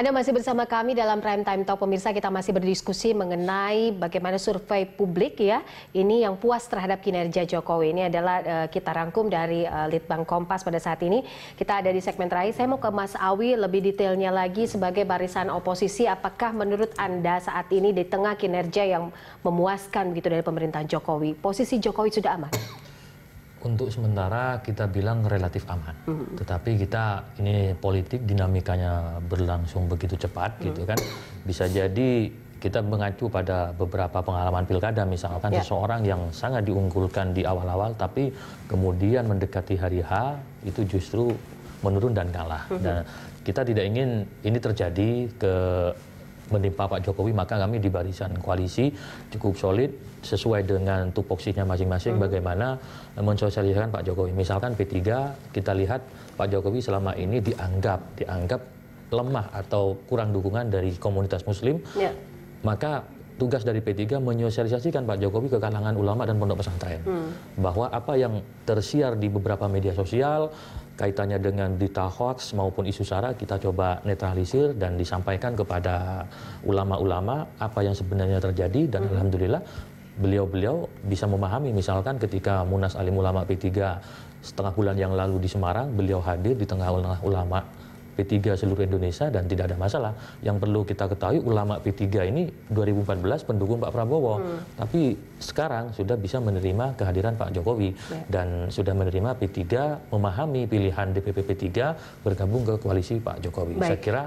Anda masih bersama kami dalam Prime Time Talk pemirsa kita masih berdiskusi mengenai bagaimana survei publik ya ini yang puas terhadap kinerja Jokowi ini adalah uh, kita rangkum dari uh, Litbang Kompas pada saat ini kita ada di segmen terakhir saya mau ke Mas Awi lebih detailnya lagi sebagai barisan oposisi apakah menurut Anda saat ini di tengah kinerja yang memuaskan gitu dari pemerintahan Jokowi posisi Jokowi sudah aman? untuk sementara kita bilang relatif aman. Mm-hmm. Tetapi kita ini politik dinamikanya berlangsung begitu cepat mm-hmm. gitu kan. Bisa jadi kita mengacu pada beberapa pengalaman pilkada misalkan yeah. seseorang yang sangat diunggulkan di awal-awal tapi kemudian mendekati hari H itu justru menurun dan kalah. Mm-hmm. Dan nah, kita tidak ingin ini terjadi ke menimpa Pak Jokowi maka kami di barisan koalisi cukup solid sesuai dengan tupoksinya masing-masing hmm. bagaimana mensosialisasikan Pak Jokowi. Misalkan P3 kita lihat Pak Jokowi selama ini dianggap dianggap lemah atau kurang dukungan dari komunitas muslim. Ya. Maka tugas dari P3 menyosialisasikan Pak Jokowi ke kalangan ulama dan pondok pesantren hmm. bahwa apa yang tersiar di beberapa media sosial kaitannya dengan berita hoax maupun isu sara kita coba netralisir dan disampaikan kepada ulama-ulama apa yang sebenarnya terjadi dan hmm. alhamdulillah beliau-beliau bisa memahami misalkan ketika Munas Alim Ulama P3 setengah bulan yang lalu di Semarang beliau hadir di tengah ulama p tiga seluruh Indonesia dan tidak ada masalah. Yang perlu kita ketahui ulama P3 ini 2014 pendukung Pak Prabowo, hmm. tapi sekarang sudah bisa menerima kehadiran Pak Jokowi yeah. dan sudah menerima P3 memahami pilihan DPP P3 bergabung ke koalisi Pak Jokowi. Baik. Saya kira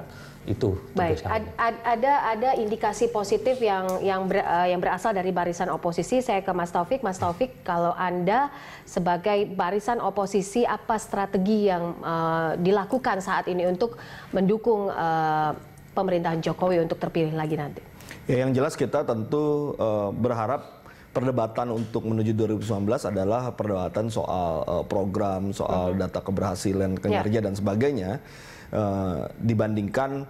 itu. Baik, ad, ad, ada ada indikasi positif yang yang ber, uh, yang berasal dari barisan oposisi. Saya ke Mas Taufik. Mas Taufik, kalau Anda sebagai barisan oposisi apa strategi yang uh, dilakukan saat ini untuk mendukung uh, pemerintahan Jokowi untuk terpilih lagi nanti? Ya, yang jelas kita tentu uh, berharap perdebatan untuk menuju 2019 adalah perdebatan soal uh, program, soal data keberhasilan kinerja yeah. dan sebagainya. Eh, dibandingkan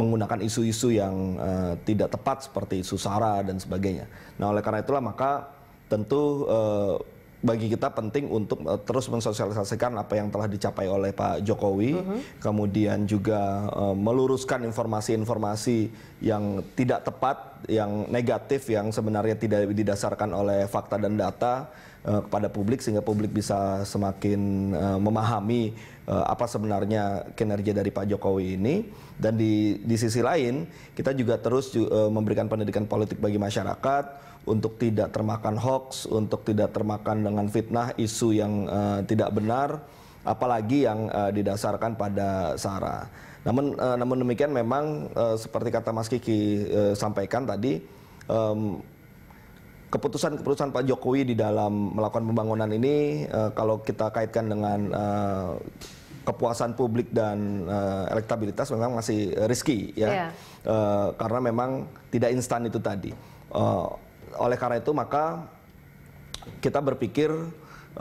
menggunakan isu-isu yang uh, tidak tepat seperti isu sara dan sebagainya. Nah, oleh karena itulah maka tentu uh, bagi kita penting untuk uh, terus mensosialisasikan apa yang telah dicapai oleh Pak Jokowi, uh mhm. -huh. kemudian juga uh, meluruskan informasi-informasi yang tidak tepat, yang negatif, yang sebenarnya tidak didasarkan oleh fakta dan data uh, kepada publik sehingga publik bisa semakin uh, memahami uh, apa sebenarnya kinerja dari Pak Jokowi ini dan di di sisi lain kita juga terus uh, memberikan pendidikan politik bagi masyarakat untuk tidak termakan hoax, untuk tidak termakan dengan fitnah isu yang uh, tidak benar apalagi yang uh, didasarkan pada sara. Namun uh, namun demikian memang uh, seperti kata Mas Kiki uh, sampaikan tadi um, keputusan-keputusan Pak Jokowi di dalam melakukan pembangunan ini uh, kalau kita kaitkan dengan uh, kepuasan publik dan uh, elektabilitas memang masih riski, ya yeah. Iya. uh, karena memang tidak instan itu tadi uh, oleh karena itu maka kita berpikir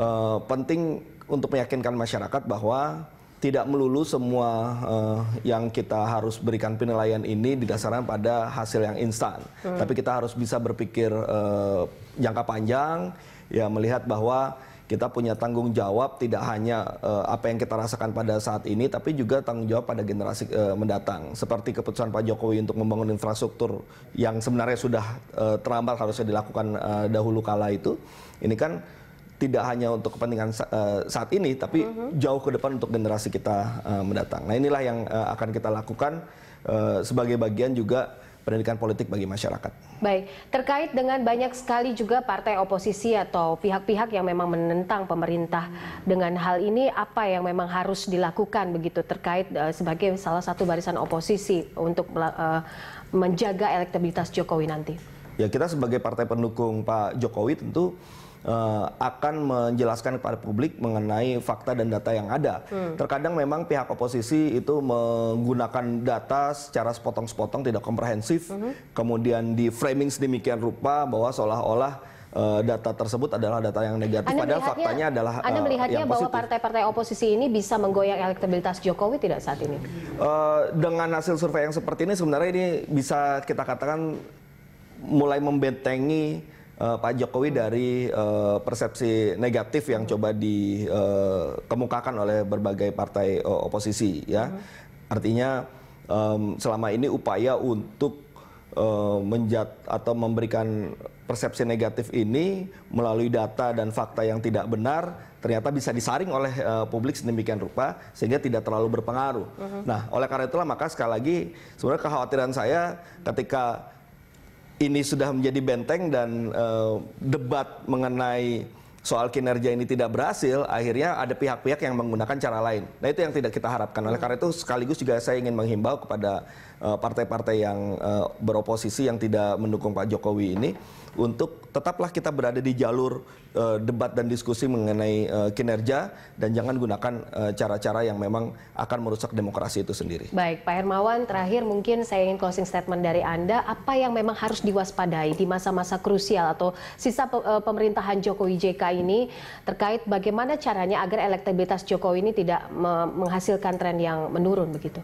uh, penting untuk meyakinkan masyarakat bahwa tidak melulu semua uh, yang kita harus berikan penilaian ini didasarkan pada hasil yang instan. Hmm. Tapi kita harus bisa berpikir uh, jangka panjang, ya melihat bahwa kita punya tanggung jawab tidak hanya uh, apa yang kita rasakan pada saat ini, tapi juga tanggung jawab pada generasi uh, mendatang. Seperti keputusan Pak Jokowi untuk membangun infrastruktur yang sebenarnya sudah uh, terlambat harusnya dilakukan uh, dahulu kala itu, ini kan tidak hanya untuk kepentingan eh, saat ini, tapi mm-hmm. jauh ke depan untuk generasi kita uh, mendatang. Nah inilah yang uh, akan kita lakukan uh, sebagai bagian juga pendidikan politik bagi masyarakat. Baik, terkait dengan banyak sekali juga partai oposisi atau pihak-pihak yang memang menentang pemerintah dengan hal ini apa yang memang harus dilakukan begitu terkait uh, sebagai salah satu barisan oposisi untuk uh, menjaga elektabilitas Jokowi nanti. Ya kita sebagai partai pendukung Pak Jokowi tentu uh, akan menjelaskan kepada publik mengenai fakta dan data yang ada. Hmm. Terkadang memang pihak oposisi itu menggunakan data secara sepotong-sepotong tidak komprehensif, hmm. kemudian di framing sedemikian rupa bahwa seolah-olah eh, data tersebut adalah data yang negatif padahal faktanya adalah Anda eh, melihatnya bahwa partai-partai oposisi ini bisa menggoyang elektabilitas Jokowi tidak saat ini? Uh, dengan hasil survei yang seperti ini sebenarnya ini bisa kita katakan mulai membentengi uh, Pak Jokowi dari uh, persepsi negatif yang coba dikemukakan eh, uh, oleh berbagai partai uh, oposisi ya. Hmm. Artinya um, selama ini upaya untuk uh, menjat atau memberikan persepsi negatif ini melalui data dan fakta yang tidak benar ternyata bisa disaring oleh uh, publik sedemikian rupa sehingga tidak terlalu berpengaruh. Uh -huh. Nah, oleh karena itulah maka sekali lagi sebenarnya kekhawatiran saya ketika ini sudah menjadi benteng dan uh, debat mengenai soal kinerja ini tidak berhasil, akhirnya ada pihak-pihak yang menggunakan cara lain. Nah itu yang tidak kita harapkan. Oleh karena itu sekaligus juga saya ingin menghimbau kepada Eh, partai-partai yang eh, beroposisi yang tidak mendukung Pak Jokowi ini untuk tetaplah kita berada di jalur eh, debat dan diskusi mengenai kinerja dan jangan gunakan cara-cara yang memang akan merusak demokrasi itu sendiri. Baik, Pak Hermawan, terakhir mungkin saya ingin closing statement dari Anda, apa yang memang harus diwaspadai di masa-masa krusial atau sisa pemerintahan Jokowi JK ini terkait bagaimana caranya agar elektabilitas Jokowi ini tidak menghasilkan tren yang menurun begitu?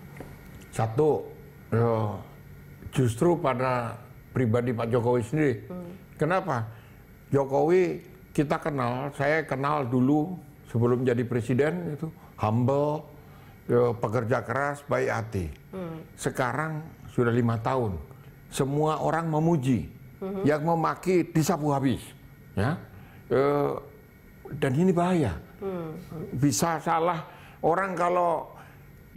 Satu, Yo, justru pada pribadi Pak Jokowi sendiri. Hmm. Kenapa? Jokowi kita kenal, saya kenal dulu sebelum jadi presiden itu humble, yo, ya, pekerja keras, baik hati. Hmm. Sekarang sudah lima tahun, semua orang memuji, hmm. yang memaki disapu habis, ya. Yo, ya, dan ini bahaya. Hmm. Bisa salah orang kalau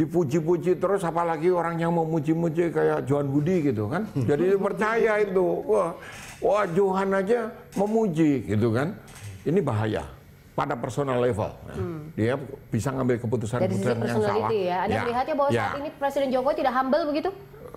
dipuji-puji terus apalagi orang yang mau muji-muji kayak Johan Budi gitu kan hmm. jadi percaya itu wah wah Johan aja memuji gitu kan ini bahaya pada personal level nah, hmm. dia bisa ngambil keputusan-keputusan yang salah ya. Anda ya. melihatnya bahwa ya. saat ini Presiden Jokowi tidak humble begitu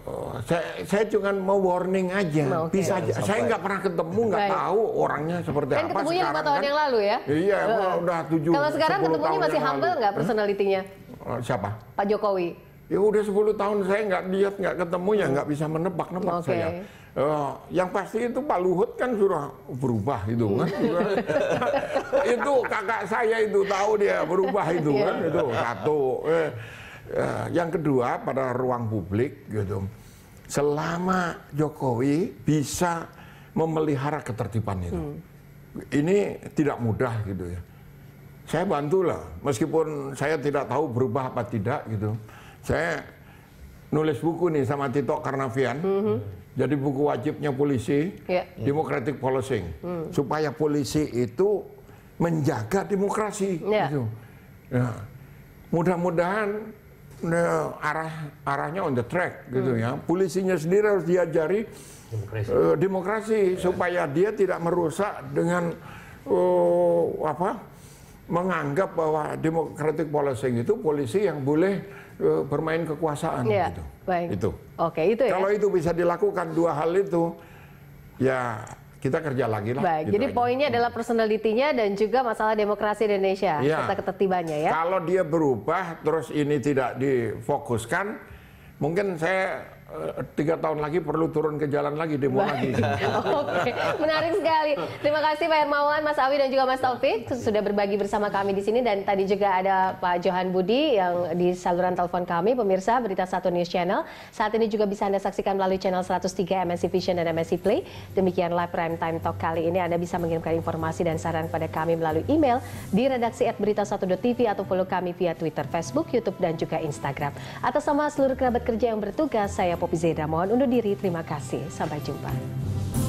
Oh, saya, saya cuma mau warning aja. Nah, okay. Bisa aja. Saya nggak pernah ketemu, nggak tahu orangnya seperti kan apa. Dan ketemunya lima tahun kan, yang lalu ya? Iya, uh. udah tujuh. Kalau sekarang ketemunya masih humble nggak personalitinya? Hmm? Oh, siapa? Pak Jokowi. Ya udah 10 tahun saya nggak lihat, nggak ketemu ya nggak bisa menebak-nebak okay. saya. Uh, yang pasti itu Pak Luhut kan sudah berubah itu kan. Hmm. itu kakak saya itu tahu dia berubah itu yeah. kan itu satu. uh, yang kedua pada ruang publik gitu. Selama Jokowi bisa memelihara ketertiban itu. Hmm. Ini tidak mudah gitu ya saya bantulah meskipun saya tidak tahu berubah apa tidak gitu saya nulis buku nih sama Tito Karnavian mm -hmm. jadi buku wajibnya polisi yeah. democratic policing mm. supaya polisi itu menjaga demokrasi yeah. gitu ya. mudah-mudahan nah, arah arahnya on the track gitu mm. ya polisinya sendiri harus diajari demokrasi, uh, demokrasi yeah. supaya dia tidak merusak dengan uh, apa menganggap bahwa demokratik policing itu polisi yang boleh uh, bermain kekuasaan ya, gitu. Baik. Itu. Oke, itu ya. Kalau itu bisa dilakukan dua hal itu ya kita kerja lagi lah. Baik, gitu jadi aja. poinnya adalah personalitinya dan juga masalah demokrasi Indonesia ya. serta ketertibannya ya. Kalau dia berubah terus ini tidak difokuskan, mungkin saya Eh, tiga tahun lagi perlu turun ke jalan lagi demo Baik. lagi. Oke, menarik sekali. Terima kasih Pak Hermawan, Mas Awi dan juga Mas Taufik sudah berbagi bersama kami di sini dan tadi juga ada Pak Johan Budi yang di saluran telepon kami pemirsa Berita Satu News Channel. Saat ini juga bisa Anda saksikan melalui channel 103 MSC Vision dan MSC Play. Demikianlah Prime Time Talk kali ini Anda bisa mengirimkan informasi dan saran pada kami melalui email di redaksi at berita 1.tv atau follow kami via Twitter, Facebook, YouTube dan juga Instagram. Atas nama seluruh kerabat kerja yang bertugas, saya saya Popi Zeda mohon undur diri. Terima kasih. Sampai jumpa.